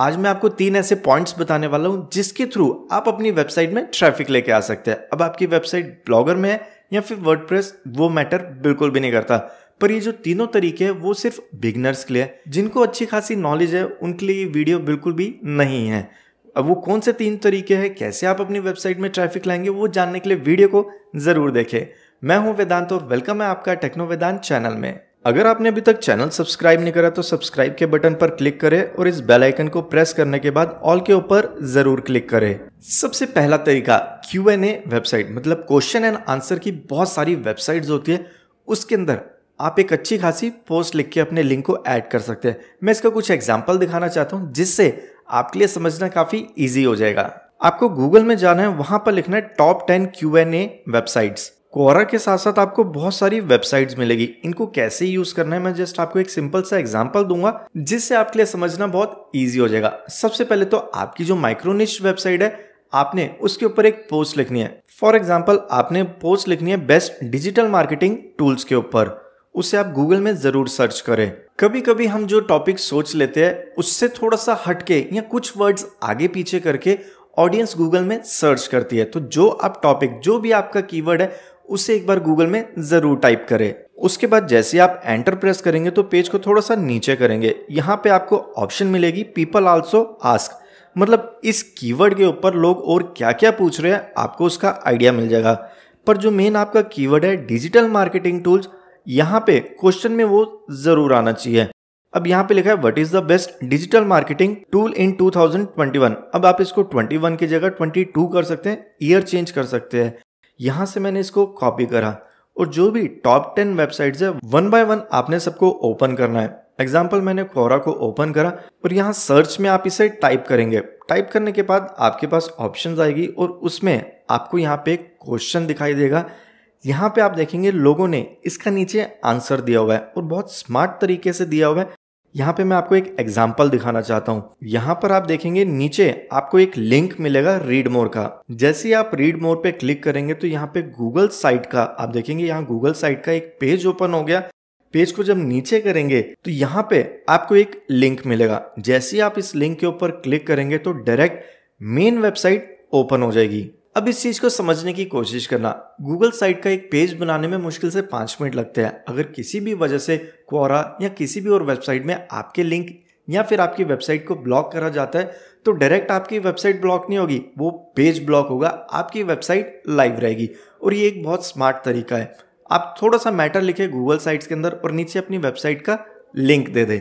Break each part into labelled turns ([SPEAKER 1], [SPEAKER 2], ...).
[SPEAKER 1] आज मैं आपको तीन ऐसे पॉइंट्स बताने वाला हूं जिसके थ्रू आप अपनी वेबसाइट में ट्रैफिक लेके आ सकते हैं अब आपकी वेबसाइट ब्लॉगर में है या फिर वर्ड वो मैटर बिल्कुल भी नहीं करता पर ये जो तीनों तरीके हैं वो सिर्फ बिगनर्स के लिए जिनको अच्छी खासी नॉलेज है उनके लिए ये वीडियो बिल्कुल भी नहीं है अब वो कौन से तीन तरीके हैं कैसे आप अपनी वेबसाइट में ट्रैफिक लाएंगे वो जानने के लिए वीडियो को ज़रूर देखें मैं हूं वेदांत और वेलकम है आपका टेक्नो वेदांत चैनल में अगर आपने अभी तक चैनल सब्सक्राइब नहीं करा तो सब्सक्राइब के बटन पर क्लिक करें और इस बेल आइकन को प्रेस करने के बाद ऑल के ऊपर जरूर क्लिक करें सबसे पहला तरीका क्यू एन ए वेबसाइट मतलब क्वेश्चन एंड आंसर की बहुत सारी वेबसाइट्स होती है उसके अंदर आप एक अच्छी खासी पोस्ट लिख के अपने लिंक को ऐड कर सकते हैं मैं इसका कुछ एग्जाम्पल दिखाना चाहता हूँ जिससे आपके लिए समझना काफ़ी ईजी हो जाएगा आपको गूगल में जाना है वहां पर लिखना है top ten Q N A websites Quora के साथ साथ आपको बहुत सारी वेबसाइट्स मिलेगी इनको कैसे यूज करना है मैं जस्ट आपको एक सिंपल सा एग्जांपल दूंगा जिससे आपके लिए समझना बहुत इजी हो जाएगा सबसे पहले तो आपकी जो माइक्रोनिश वेबसाइट है आपने उसके ऊपर एक पोस्ट लिखनी है फॉर एग्जाम्पल आपने पोस्ट लिखनी है बेस्ट डिजिटल मार्केटिंग टूल्स के ऊपर उसे आप गूगल में जरूर सर्च करें कभी कभी हम जो टॉपिक सोच लेते हैं उससे थोड़ा सा हटके या कुछ वर्ड्स आगे पीछे करके ऑडियंस गूगल में सर्च करती है तो जो आप टॉपिक जो भी आपका कीवर्ड है उसे एक बार गूगल में ज़रूर टाइप करें उसके बाद जैसे आप एंटर प्रेस करेंगे तो पेज को थोड़ा सा नीचे करेंगे यहाँ पे आपको ऑप्शन मिलेगी पीपल आल्सो आस्क मतलब इस कीवर्ड के ऊपर लोग और क्या क्या पूछ रहे हैं आपको उसका आइडिया मिल जाएगा पर जो मेन आपका कीवर्ड है डिजिटल मार्केटिंग टूल्स यहाँ पे क्वेश्चन में वो ज़रूर आना चाहिए अब यहाँ पे लिखा है what is the best digital marketing tool in 2021 अब आप इसको 21 की जगह 22 कर सकते हैं ईयर चेंज कर सकते हैं यहाँ से मैंने इसको कॉपी करा और जो भी टॉप टेन वेबसाइट्स है वन बाय वन आपने सबको ओपन करना है एग्जाम्पल मैंने कोरा को ओपन करा और यहाँ सर्च में आप इसे टाइप करेंगे टाइप करने के बाद आपके पास ऑप्शन आएगी और उसमें आपको यहाँ पे क्वेश्चन दिखाई देगा यहाँ पे आप देखेंगे लोगों ने इसका नीचे आंसर दिया हुआ है और बहुत स्मार्ट तरीके से दिया हुआ है यहाँ पे मैं आपको एक एग्जाम्पल दिखाना चाहता हूँ यहाँ पर आप देखेंगे नीचे आपको एक लिंक मिलेगा रीड मोर का जैसे ही आप रीड मोर पे क्लिक करेंगे तो यहाँ पे गूगल साइट का आप देखेंगे यहाँ गूगल साइट का एक पेज ओपन हो गया पेज को जब नीचे करेंगे तो यहाँ पे आपको एक लिंक मिलेगा जैसे ही आप इस लिंक के ऊपर क्लिक करेंगे तो डायरेक्ट मेन वेबसाइट ओपन हो जाएगी अब इस चीज़ को समझने की कोशिश करना गूगल साइट का एक पेज बनाने में मुश्किल से पाँच मिनट लगते हैं अगर किसी भी वजह से कोरा या किसी भी और वेबसाइट में आपके लिंक या फिर आपकी वेबसाइट को ब्लॉक करा जाता है तो डायरेक्ट आपकी वेबसाइट ब्लॉक नहीं होगी वो पेज ब्लॉक होगा आपकी वेबसाइट लाइव रहेगी और ये एक बहुत स्मार्ट तरीका है आप थोड़ा सा मैटर लिखे गूगल साइट्स के अंदर और नीचे अपनी वेबसाइट का लिंक दे दें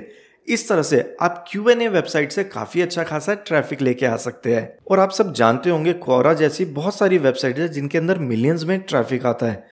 [SPEAKER 1] इस तरह से आप क्यू एन ए वेबसाइट से काफी अच्छा खासा ट्रैफिक लेके आ सकते हैं और आप सब जानते होंगे कोरा जैसी बहुत सारी वेबसाइट है जिनके अंदर मिलियंस में ट्रैफिक आता है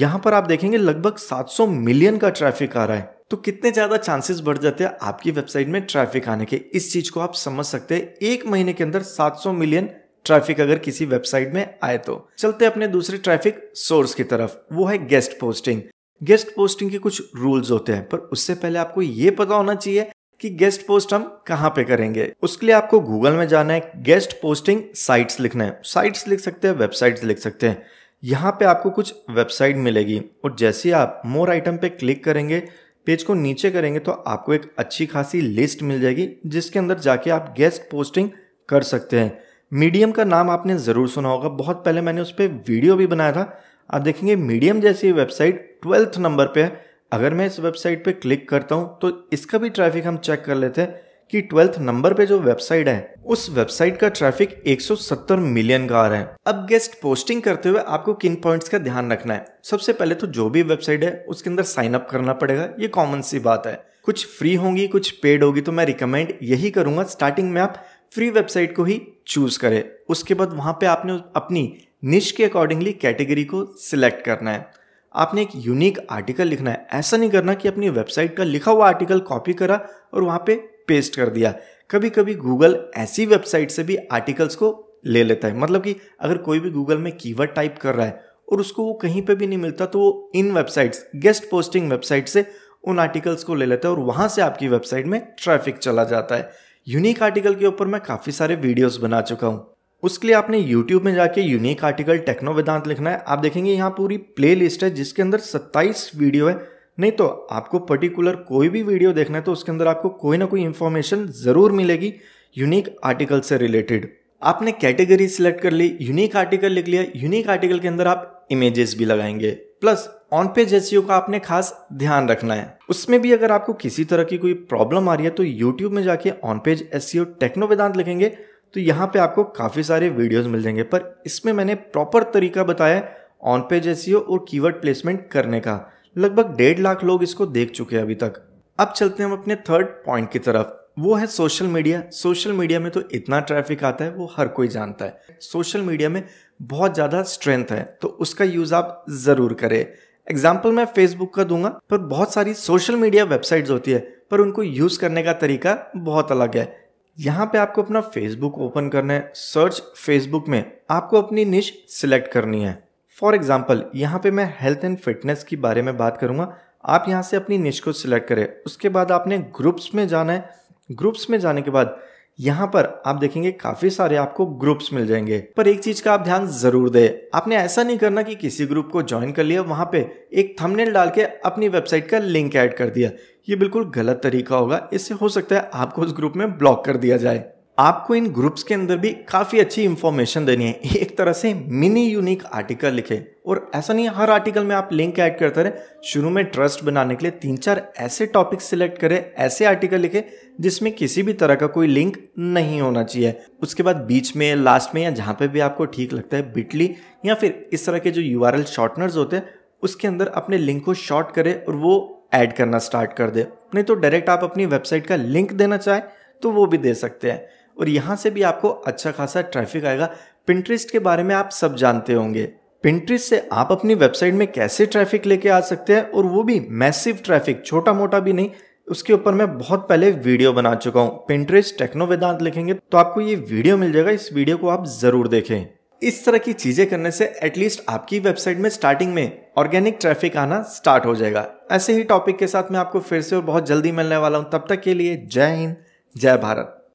[SPEAKER 1] यहाँ पर आप देखेंगे लगभग 700 मिलियन का ट्रैफिक आ रहा है तो कितने ज्यादा चांसेस बढ़ जाते हैं आपकी वेबसाइट में ट्रैफिक आने के इस चीज को आप समझ सकते हैं एक महीने के अंदर 700 मिलियन ट्रैफिक अगर किसी वेबसाइट में आए तो चलते अपने दूसरे ट्रैफिक सोर्स की तरफ वो है गेस्ट पोस्टिंग गेस्ट पोस्टिंग के कुछ रूल्स होते हैं पर उससे पहले आपको ये पता होना चाहिए कि गेस्ट पोस्ट हम कहाँ पे करेंगे उसके लिए आपको गूगल में जाना है गेस्ट पोस्टिंग साइट्स लिखना है साइट्स लिख सकते हैं वेबसाइट्स लिख सकते हैं यहाँ पे आपको कुछ वेबसाइट मिलेगी और जैसे आप मोर आइटम पे क्लिक करेंगे पेज को नीचे करेंगे तो आपको एक अच्छी खासी लिस्ट मिल जाएगी जिसके अंदर जाके आप गेस्ट पोस्टिंग कर सकते हैं मीडियम का नाम आपने ज़रूर सुना होगा बहुत पहले मैंने उस पर वीडियो भी बनाया था आप देखेंगे मीडियम जैसी वेबसाइट ट्वेल्थ नंबर पर है अगर मैं इस वेबसाइट पे क्लिक करता हूँ तो इसका भी ट्रैफिक हम चेक कर लेते हैं कि ट्वेल्थ नंबर पे जो वेबसाइट है उस वेबसाइट का ट्रैफिक 170 मिलियन का आ रहा है अब गेस्ट पोस्टिंग करते हुए आपको किन पॉइंट्स का ध्यान रखना है सबसे पहले तो जो भी वेबसाइट है उसके अंदर साइन अप करना पड़ेगा ये कॉमन सी बात है कुछ फ्री होंगी कुछ पेड होगी तो मैं रिकमेंड यही करूंगा स्टार्टिंग में आप फ्री वेबसाइट को ही चूज करें उसके बाद वहां पे आपने अपनी निश के अकॉर्डिंगली कैटेगरी को सिलेक्ट करना है आपने एक यूनिक आर्टिकल लिखना है ऐसा नहीं करना कि अपनी वेबसाइट का लिखा हुआ आर्टिकल कॉपी करा और वहाँ पे पेस्ट कर दिया कभी कभी गूगल ऐसी वेबसाइट से भी आर्टिकल्स को ले लेता है मतलब कि अगर कोई भी गूगल में कीवर्ड टाइप कर रहा है और उसको वो कहीं पे भी नहीं मिलता तो वो इन वेबसाइट्स गेस्ट पोस्टिंग वेबसाइट से उन आर्टिकल्स को ले लेता है और वहाँ से आपकी वेबसाइट में ट्रैफिक चला जाता है यूनिक आर्टिकल के ऊपर मैं काफ़ी सारे वीडियोस बना चुका हूँ उसके लिए आपने YouTube में जाके यूनिक आर्टिकल टेक्नो वेदांत लिखना है आप देखेंगे यहाँ पूरी प्ले लिस्ट है जिसके अंदर 27 वीडियो है नहीं तो आपको पर्टिकुलर कोई भी वीडियो देखना है तो उसके अंदर आपको कोई ना कोई इन्फॉर्मेशन ज़रूर मिलेगी यूनिक आर्टिकल से रिलेटेड आपने कैटेगरी सिलेक्ट कर ली यूनिक आर्टिकल लिख लिया यूनिक आर्टिकल के अंदर आप इमेजेस भी लगाएंगे प्लस ऑन पेज एसियो का आपने खास ध्यान रखना है उसमें भी अगर आपको किसी तरह की कोई प्रॉब्लम आ रही है तो यूट्यूब में जाके on page SEO Techno Vedant लिखेंगे तो यहाँ पे आपको काफ़ी सारे वीडियोस मिल जाएंगे पर इसमें मैंने प्रॉपर तरीका बताया ऑन पेज एस और कीवर्ड प्लेसमेंट करने का लगभग डेढ़ लाख लोग इसको देख चुके हैं अभी तक अब चलते हैं हम अपने थर्ड पॉइंट की तरफ वो है सोशल मीडिया सोशल मीडिया में तो इतना ट्रैफिक आता है वो हर कोई जानता है सोशल मीडिया में बहुत ज़्यादा स्ट्रेंथ है तो उसका यूज़ आप ज़रूर करें एग्जाम्पल मैं फेसबुक का दूंगा पर बहुत सारी सोशल मीडिया वेबसाइट्स होती है पर उनको यूज़ करने का तरीका बहुत अलग है यहाँ पे आपको अपना फेसबुक ओपन करना है सर्च फेसबुक में आपको अपनी निश सिलेक्ट करनी है फॉर एग्जाम्पल यहाँ पे मैं हेल्थ एंड फिटनेस के बारे में बात करूंगा आप यहाँ से अपनी निश को सिलेक्ट करें उसके बाद आपने ग्रुप्स में जाना है ग्रुप्स में जाने के बाद यहाँ पर आप देखेंगे काफी सारे आपको ग्रुप्स मिल जाएंगे पर एक चीज का आप ध्यान जरूर दे आपने ऐसा नहीं करना कि किसी ग्रुप को ज्वाइन कर लिया वहां पे एक थंबनेल डाल के अपनी वेबसाइट का लिंक ऐड कर दिया ये बिल्कुल गलत तरीका होगा इससे हो सकता है आपको उस ग्रुप में ब्लॉक कर दिया जाए आपको इन ग्रुप्स के अंदर भी काफ़ी अच्छी इन्फॉर्मेशन देनी है एक तरह से मिनी यूनिक आर्टिकल लिखे और ऐसा नहीं हर आर्टिकल में आप लिंक ऐड करते रहे शुरू में ट्रस्ट बनाने के लिए तीन चार ऐसे टॉपिक सिलेक्ट करें ऐसे आर्टिकल लिखे जिसमें किसी भी तरह का कोई लिंक नहीं होना चाहिए उसके बाद बीच में लास्ट में या जहाँ पे भी आपको ठीक लगता है बिटली या फिर इस तरह के जो यू आर शॉर्टनर्स होते हैं उसके अंदर अपने लिंक को शॉर्ट करें और वो ऐड करना स्टार्ट कर दे नहीं तो डायरेक्ट आप अपनी वेबसाइट का लिंक देना चाहें तो वो भी दे सकते हैं और यहाँ से भी आपको अच्छा खासा ट्रैफिक आएगा पिंट्रिस्ट के बारे में आप सब जानते होंगे पिंट्रिस्ट से आप अपनी वेबसाइट में कैसे ट्रैफिक लेके आ सकते हैं और वो भी मैसिव ट्रैफिक छोटा मोटा भी नहीं उसके ऊपर मैं बहुत पहले वीडियो बना चुका हूँ पिंट्रिस्ट टेक्नो वेदांत लिखेंगे तो आपको ये वीडियो मिल जाएगा इस वीडियो को आप जरूर देखें इस तरह की चीजें करने से एटलीस्ट आपकी वेबसाइट में स्टार्टिंग में ऑर्गेनिक ट्रैफिक आना स्टार्ट हो जाएगा ऐसे ही टॉपिक के साथ मैं आपको फिर से और बहुत जल्दी मिलने वाला हूँ तब तक के लिए जय हिंद जय भारत